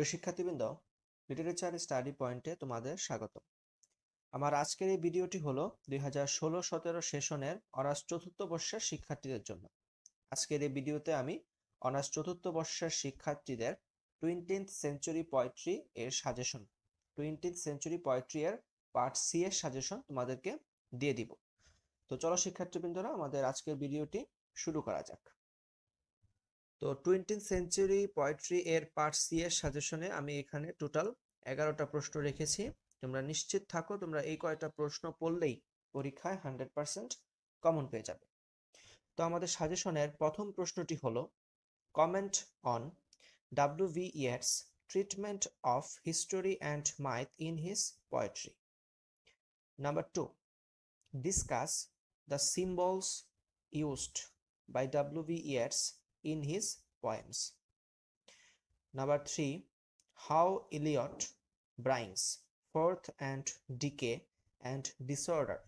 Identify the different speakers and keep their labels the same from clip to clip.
Speaker 1: প্রিয় শিক্ষার্থীবৃন্দ literature study পয়েন্টে তোমাদের স্বাগত আমার আজকের এই ভিডিওটি হলো দুই হাজার ষোলো সতেরো সেশনের অনার্স চতুর্থ বর্ষের শিক্ষার্থীদের জন্য আজকের এই ভিডিওতে আমি অনার্স চতুর্থ বর্ষের শিক্ষার্থীদের টোয়েন্টিন্থ সেঞ্চুরি পয়েট্রি এর সাজেশন টোয়েন্টিন্থ সেঞ্চুরি পয়েট্রি এর পার্ট সি এর সাজেশন তোমাদেরকে দিয়ে দিব তো চলো শিক্ষার্থীবৃন্দরা আমাদের আজকের ভিডিওটি শুরু করা যাক তো টোয়েন্টিন সেঞ্চুরি পোয়েট্রি এর পার্ট সি এর সাজেশনে আমি এখানে টোটাল এগারোটা প্রশ্ন রেখেছি তোমরা নিশ্চিত থাকো তোমরা এই কয়টা প্রশ্ন পড়লেই পরীক্ষায় হান্ড্রেড পার্সেন্ট কমন পেয়ে যাবে তো আমাদের সাজেশনের প্রথম প্রশ্নটি হল comment on W B Yeats treatment of history and myth in his poetry. Number two, discuss the symbols used by W.V. Yeats in his poems. Number three, how Eliot brings forth and decay and disorder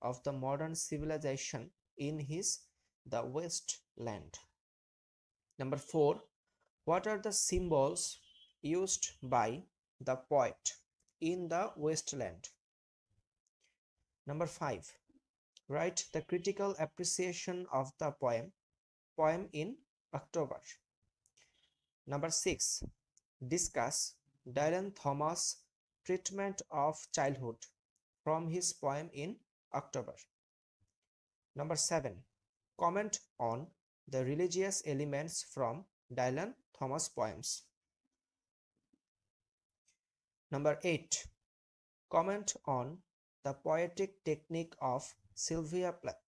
Speaker 1: of the modern civilization in his The West Land. Number four, what are the symbols used by the poet in the Waste Land? Number five, write the critical appreciation of the poem, poem in October. Number 6. Discuss Dylan Thomas' treatment of childhood from his poem in October. Number 7. Comment on the religious elements from Dylan Thomas poems. Number 8. Comment on the poetic technique of Sylvia Plath.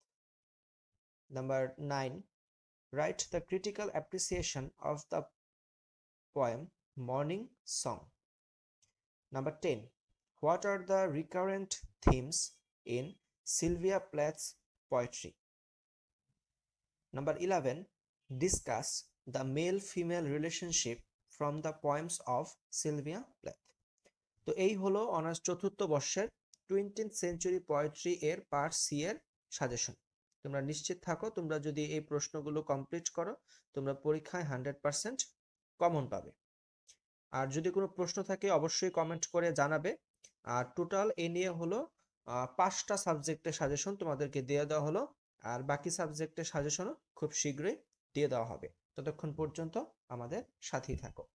Speaker 1: Number 9. write the critical appreciation of the poem Morning Song. Number 10. What are the recurrent themes in Sylvia Plath's poetry? Number 11. Discuss the male female relationship from the poems of Sylvia Plath. তো এই হলো honours চতুর্থ বর্ষের twentieth century poetry এর part C এর suggestion তোমরা নিশ্চিত থাকো তোমরা যদি এই প্রশ্নগুলো কমপ্লিট করো তোমরা পরীক্ষায় হান্ড্রেড পারসেন্ট কমন পাবে আর যদি কোনো প্রশ্ন থাকে অবশ্যই কমেন্ট করে জানাবে আর টোটাল এ নিয়ে হলো পাঁচটা সাবজেক্টের সাজেশন তোমাদেরকে দিয়ে দেওয়া হলো আর বাকি সাবজেক্টের সাজেশনও খুব শীঘ্রই দিয়ে দেওয়া হবে ততক্ষণ পর্যন্ত আমাদের সাথেই থাকো